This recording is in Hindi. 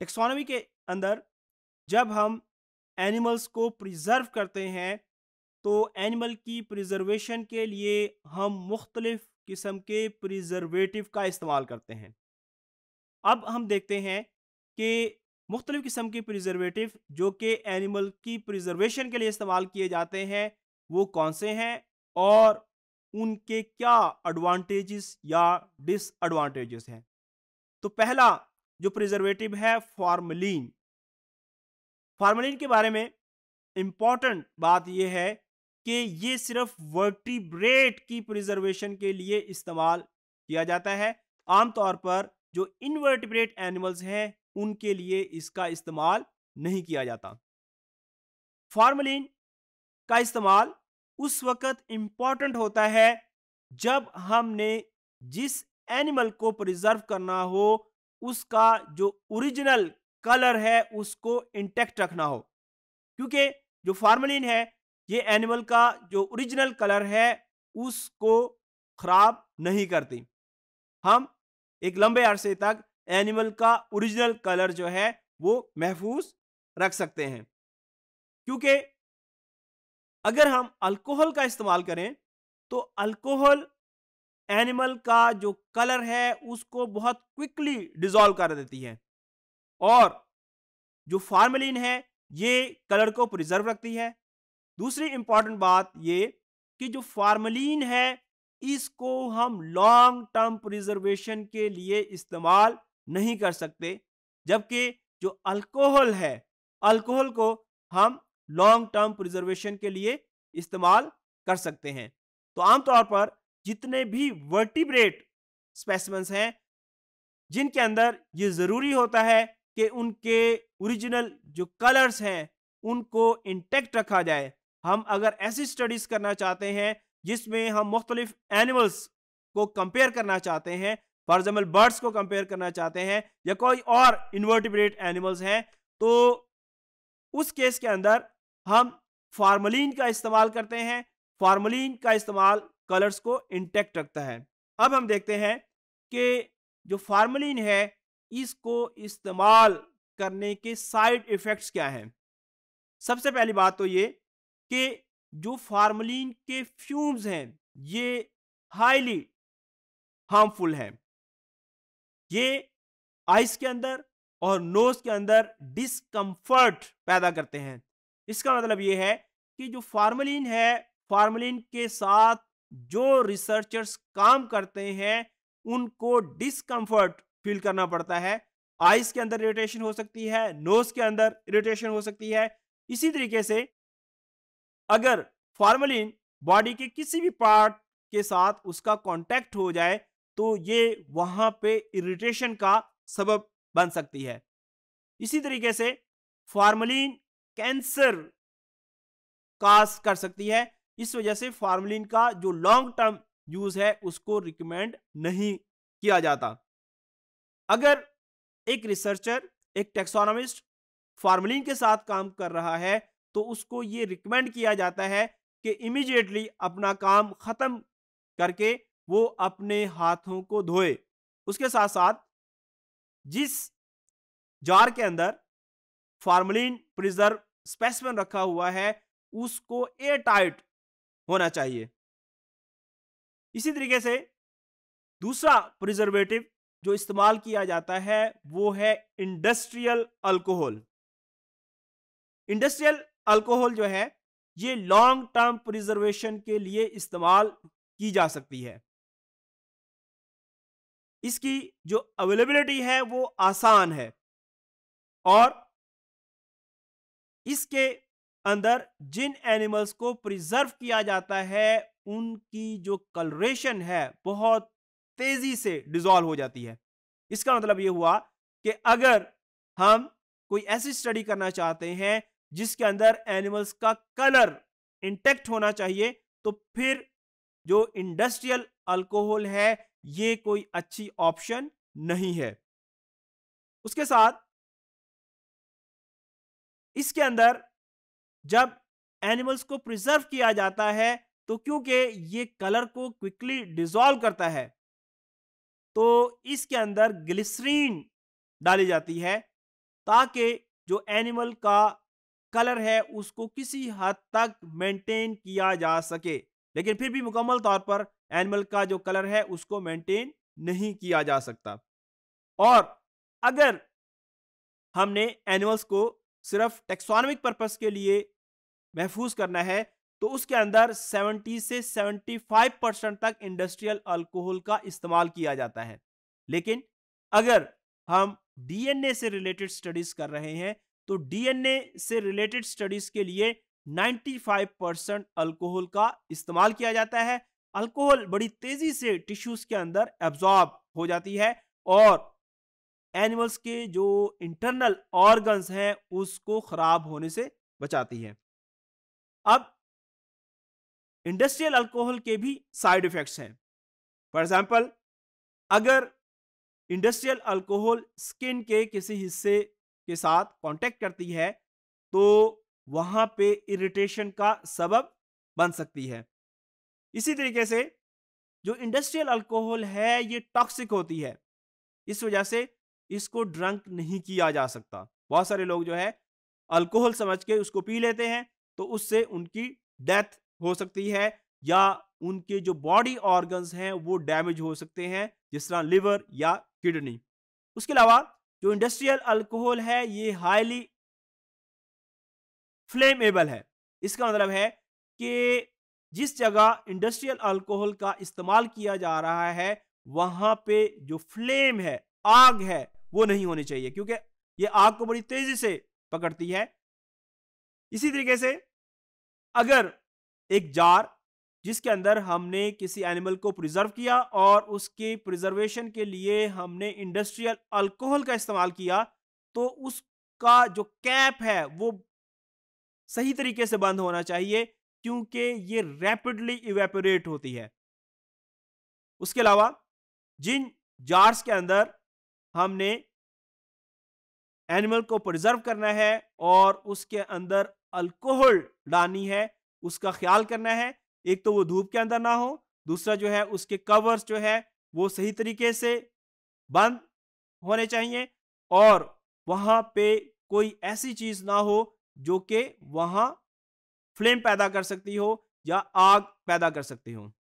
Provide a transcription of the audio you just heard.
टेक्सोनॉमी के अंदर जब हम एनिमल्स को प्रिजर्व करते हैं तो एनिमल की प्रिजर्वेशन के लिए हम मुख्तलिफ़ किस्म के प्रिजर्वेटिव का इस्तेमाल करते हैं अब हम देखते हैं कि मुख्तलिफ़ किस्म के प्रिजर्वेटिव जो कि एनिमल की प्रिजर्वेशन के लिए इस्तेमाल किए जाते हैं वो कौन से हैं और उनके क्या एडवांटेजेस या डिसएडवांटेजेस हैं तो पहला जो प्रिजर्वेटिव है फार्मलिन फार्मलिन के बारे में इंपॉर्टेंट बात यह है कि ये सिर्फ वर्टिब्रेट की प्रिजर्वेशन के लिए इस्तेमाल किया जाता है आमतौर पर जो इनवर्टिब्रेट एनिमल्स हैं उनके लिए इसका इस्तेमाल नहीं किया जाता फार्मलिन का इस्तेमाल उस वक़्त इंपॉर्टेंट होता है जब हमने जिस एनिमल को प्रिजर्व करना हो उसका जो ओरिजिनल कलर है उसको इंटेक्ट रखना हो क्योंकि जो फार्मलिन है ये एनिमल का जो ओरिजिनल कलर है उसको ख़राब नहीं करती हम एक लंबे अरसे तक एनिमल का ओरिजिनल कलर जो है वो महफूज रख सकते हैं क्योंकि अगर हम अल्कोहल का इस्तेमाल करें तो अल्कोहल एनिमल का जो कलर है उसको बहुत क्विकली डिजॉल्व कर देती है और जो फार्मेलिन है ये कलर को प्रिजर्व रखती है दूसरी इंपॉर्टेंट बात ये कि जो फार्मेलिन है इसको हम लॉन्ग टर्म प्रिजर्वेशन के लिए इस्तेमाल नहीं कर सकते जबकि जो अल्कोहल है अल्कोहल को हम लॉन्ग टर्म प्रिजर्वेशन के लिए इस्तेमाल कर सकते हैं तो आमतौर पर जितने भी वर्टिब्रेट स्पेसिमेंस हैं जिनके अंदर ये ज़रूरी होता है कि उनके ओरिजिनल जो कलर्स हैं उनको इंटेक्ट रखा जाए हम अगर ऐसी स्टडीज़ करना चाहते हैं जिसमें हम मुख्तलिफ एनिमल्स को कंपेयर करना चाहते हैं फॉर एग्जाम्पल बर्ड्स को कंपेयर करना चाहते हैं या कोई और इन्वर्टिब्रेट एनिमल्स हैं तो उस केस के अंदर हम फार्मलिन का इस्तेमाल करते हैं फार्मोलिन का इस्तेमाल कलर्स को इंटेक्ट रखता है अब हम देखते हैं कि जो फार्मलिन है इसको इस्तेमाल करने के साइड इफ़ेक्ट्स क्या हैं सबसे पहली बात तो ये कि जो फार्मलिन के फ्यूम्स हैं ये हाईली हार्मफुल हैं ये आइस के अंदर और नोज के अंदर डिसकम्फर्ट पैदा करते हैं इसका मतलब ये है कि जो फार्मलिन है फार्मलिन के साथ जो रिसर्चर्स काम करते हैं उनको डिसकंफर्ट फील करना पड़ता है आइस के अंदर इरिटेशन हो सकती है नोज के अंदर इरिटेशन हो सकती है इसी तरीके से अगर फार्मलिन बॉडी के किसी भी पार्ट के साथ उसका कांटेक्ट हो जाए तो ये वहां पे इरिटेशन का सबब बन सकती है इसी तरीके से फार्मलिन कैंसर काज कर सकती है इस वजह से फार्मलिन का जो लॉन्ग टर्म यूज है उसको रिकमेंड नहीं किया जाता अगर एक रिसर्चर एक टेक्सोनोमिस्ट फार्मलिन के साथ काम कर रहा है तो उसको ये रिकमेंड किया जाता है कि इमिजिएटली अपना काम ख़त्म करके वो अपने हाथों को धोए उसके साथ साथ जिस जार के अंदर फार्मलिन प्रिजर्व स्पेसमेन रखा हुआ है उसको एयर टाइट होना चाहिए इसी तरीके से दूसरा प्रिजर्वेटिव जो इस्तेमाल किया जाता है वो है इंडस्ट्रियल अल्कोहल इंडस्ट्रियल अल्कोहल जो है ये लॉन्ग टर्म प्रिजर्वेशन के लिए इस्तेमाल की जा सकती है इसकी जो अवेलेबिलिटी है वो आसान है और इसके अंदर जिन एनिमल्स को प्रिजर्व किया जाता है उनकी जो कलरेशन है बहुत तेजी से डिजॉल्व हो जाती है इसका मतलब ये हुआ कि अगर हम कोई ऐसी स्टडी करना चाहते हैं जिसके अंदर एनिमल्स का कलर इंटेक्ट होना चाहिए तो फिर जो इंडस्ट्रियल अल्कोहल है ये कोई अच्छी ऑप्शन नहीं है उसके साथ इसके अंदर जब एनिमल्स को प्रिजर्व किया जाता है तो क्योंकि ये कलर को क्विकली डिजोल्व करता है तो इसके अंदर ग्लिसरीन डाली जाती है ताकि जो एनिमल का कलर है उसको किसी हद तक मेंटेन किया जा सके लेकिन फिर भी मुकम्मल तौर पर एनिमल का जो कलर है उसको मेंटेन नहीं किया जा सकता और अगर हमने एनिमल्स को सिर्फ टेक्सोनिक पर्पस के लिए महफूज करना है तो उसके अंदर 70 से 75 परसेंट तक इंडस्ट्रियल अल्कोहल का इस्तेमाल किया जाता है लेकिन अगर हम डीएनए से रिलेटेड स्टडीज कर रहे हैं तो डीएनए से रिलेटेड स्टडीज के लिए 95 परसेंट अल्कोहल का इस्तेमाल किया जाता है अल्कोहल बड़ी तेजी से टिश्यूज के अंदर एब्जॉर्ब हो जाती है और एनिमल्स के जो इंटरनल ऑर्गन्स हैं उसको ख़राब होने से बचाती है अब इंडस्ट्रियल अल्कोहल के भी साइड इफ़ेक्ट्स हैं फॉर एग्ज़ाम्पल अगर इंडस्ट्रियल अल्कोहल स्किन के किसी हिस्से के साथ कांटेक्ट करती है तो वहाँ पे इरिटेशन का सबब बन सकती है इसी तरीके से जो इंडस्ट्रियल अल्कोहल है ये टॉक्सिक होती है इस वजह से इसको ड्रंक नहीं किया जा सकता बहुत सारे लोग जो है अल्कोहल समझ के उसको पी लेते हैं तो उससे उनकी डेथ हो सकती है या उनके जो बॉडी ऑर्गन्स हैं वो डैमेज हो सकते हैं जिस तरह लिवर या किडनी उसके अलावा जो इंडस्ट्रियल अल्कोहल है ये हाईली फ्लेमेबल है इसका मतलब है कि जिस जगह इंडस्ट्रियल अल्कोहल का इस्तेमाल किया जा रहा है वहां पे जो फ्लेम है आग है वो नहीं होनी चाहिए क्योंकि ये आग को बड़ी तेजी से पकड़ती है इसी तरीके से अगर एक जार जिसके अंदर हमने किसी एनिमल को प्रिजर्व किया और उसके प्रिजर्वेशन के लिए हमने इंडस्ट्रियल अल्कोहल का इस्तेमाल किया तो उसका जो कैप है वो सही तरीके से बंद होना चाहिए क्योंकि ये रैपिडली इवेपोरेट होती है उसके अलावा जिन जार्स के अंदर हमने एनिमल को प्रिजर्व करना है और उसके अंदर अल्कोहल डालनी है उसका ख्याल करना है एक तो वो धूप के अंदर ना हो दूसरा जो है उसके कवर्स जो है वो सही तरीके से बंद होने चाहिए और वहां पे कोई ऐसी चीज़ ना हो जो कि वहां फ्लेम पैदा कर सकती हो या आग पैदा कर सकती हो